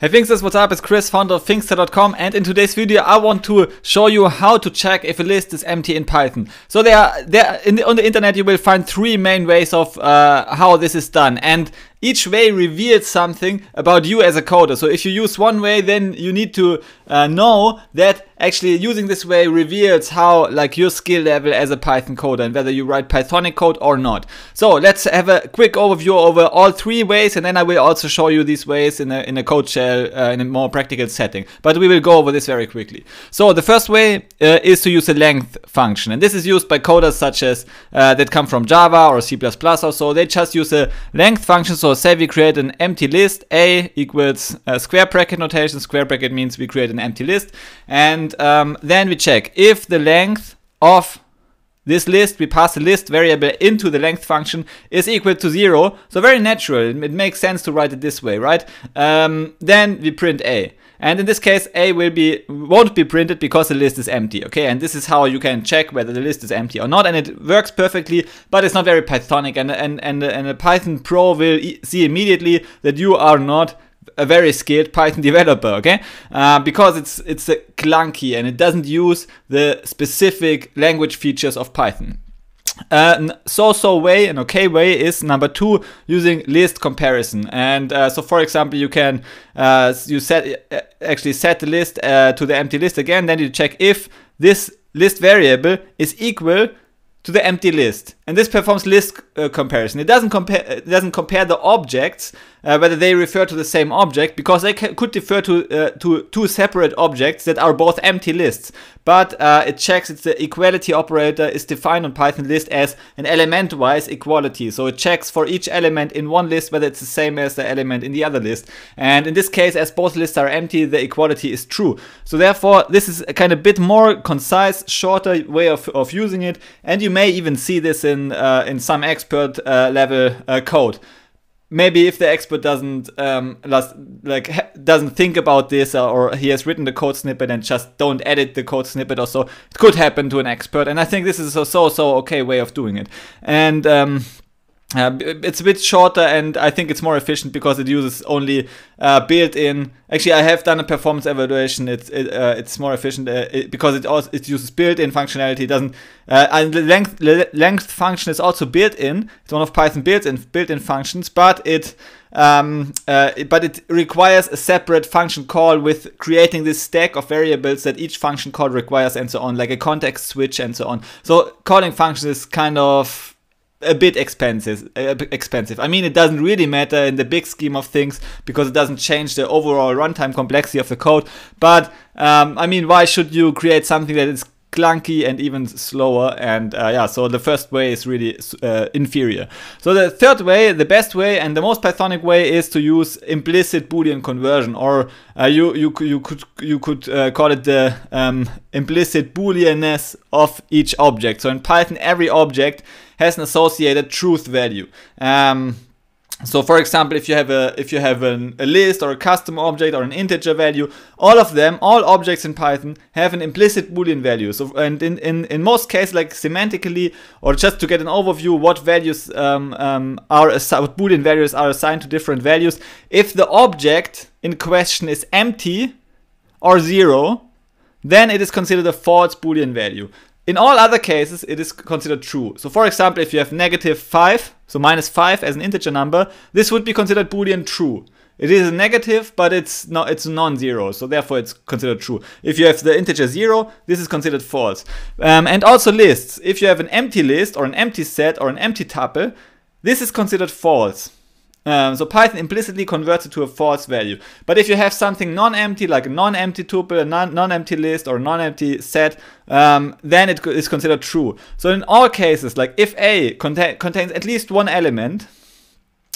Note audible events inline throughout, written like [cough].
Hey Finksters! what's up? It's Chris, founder of Finkster.com, and in today's video I want to show you how to check if a list is empty in Python. So there, there the, on the internet you will find three main ways of uh, how this is done and each way reveals something about you as a coder. So if you use one way, then you need to uh, know that actually using this way reveals how like your skill level as a Python coder and whether you write Pythonic code or not. So let's have a quick overview over all three ways and then I will also show you these ways in a, in a code shell uh, in a more practical setting. But we will go over this very quickly. So the first way uh, is to use the length function and this is used by coders such as uh, that come from Java or C++ or so. They just use a length function so so say we create an empty list, A equals a uh, square bracket notation. Square bracket means we create an empty list. And um, then we check if the length of this list, we pass the list variable into the length function is equal to zero. So very natural. It makes sense to write it this way, right? Um, then we print A. And in this case, A will be won't be printed because the list is empty. Okay, and this is how you can check whether the list is empty or not, and it works perfectly. But it's not very Pythonic, and and and and a Python pro will e see immediately that you are not a very skilled Python [laughs] developer, okay? Uh, because it's it's clunky and it doesn't use the specific language features of Python so-so uh, way, an okay way is number two, using list comparison. And uh, so for example, you can, uh, you set, uh, actually set the list uh, to the empty list again, then you check if this list variable is equal to the empty list. And this performs list comparison. It doesn't compare, it doesn't compare the objects, uh, whether they refer to the same object because they could refer to uh, to two separate objects that are both empty lists. But uh, it checks it's the equality operator is defined on Python list as an element-wise equality. So it checks for each element in one list whether it's the same as the element in the other list. And in this case, as both lists are empty, the equality is true. So therefore, this is a kind of bit more concise, shorter way of, of using it. And you may even see this in uh, in some expert uh, level uh, code maybe if the expert doesn't um last, like doesn't think about this or, uh, or he has written the code snippet and just don't edit the code snippet or so it could happen to an expert and i think this is a so so okay way of doing it and um uh, it's a bit shorter and I think it's more efficient because it uses only uh, built-in. Actually, I have done a performance evaluation. It's it, uh, it's more efficient uh, it, because it also it uses built-in functionality. It doesn't uh, and the length the length function is also built-in. It's one of Python built-in built-in functions, but it um, uh, but it requires a separate function call with creating this stack of variables that each function call requires and so on, like a context switch and so on. So calling functions is kind of a bit expensive. expensive. I mean, it doesn't really matter in the big scheme of things because it doesn't change the overall runtime complexity of the code. But um, I mean, why should you create something that is clunky and even slower. And uh, yeah, so the first way is really uh, inferior. So the third way, the best way and the most Pythonic way is to use implicit Boolean conversion, or uh, you you you could you could uh, call it the um, implicit Booleanness of each object. So in Python, every object has an associated truth value. Um, so for example, if you have a if you have an, a list or a custom object or an integer value, all of them, all objects in Python have an implicit boolean value. So and in in, in most cases, like semantically or just to get an overview, what values um, um, are what boolean values are assigned to different values. If the object in question is empty or zero, then it is considered a false boolean value. In all other cases, it is considered true. So for example, if you have negative 5, so minus 5 as an integer number, this would be considered Boolean true. It is a negative, but it's no, it's non-zero, so therefore it's considered true. If you have the integer zero, this is considered false. Um, and also lists. If you have an empty list or an empty set or an empty tuple, this is considered false. Um, so Python implicitly converts it to a false value. But if you have something non-empty, like a non-empty tuple, a non-empty list, or a non-empty set, um, then it is considered true. So in all cases, like if A contain contains at least one element,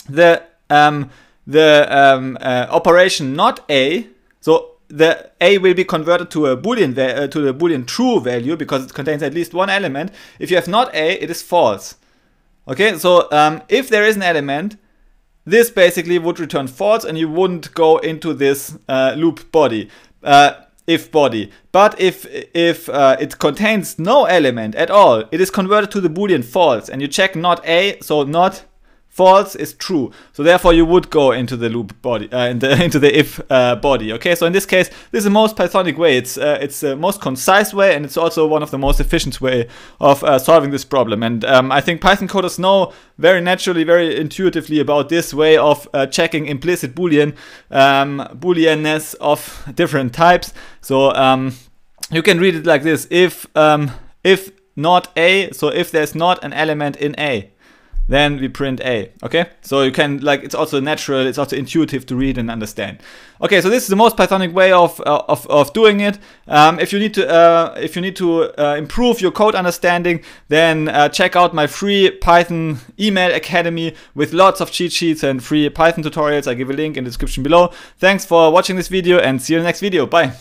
the um, the um, uh, operation not A, so the a will be converted to a boolean uh, to the boolean true value because it contains at least one element. If you have not a, it is false. Okay, so um, if there is an element, this basically would return false and you wouldn't go into this uh, loop body. Uh, if body. But if if uh, it contains no element at all, it is converted to the boolean false and you check not a, so not false is true. So therefore you would go into the loop body, uh, in the, [laughs] into the if uh, body. Okay, so in this case, this is the most Pythonic way. It's, uh, it's the most concise way and it's also one of the most efficient way of uh, solving this problem. And um, I think Python coders know very naturally, very intuitively about this way of uh, checking implicit Boolean, um, Booleanness of different types. So um, you can read it like this. If, um, if not A, so if there's not an element in A, then we print A, okay? So you can, like, it's also natural, it's also intuitive to read and understand. Okay, so this is the most Pythonic way of, uh, of, of doing it. Um, if you need to, uh, if you need to uh, improve your code understanding, then uh, check out my free Python email academy with lots of cheat sheets and free Python tutorials. I give a link in the description below. Thanks for watching this video and see you in the next video. Bye.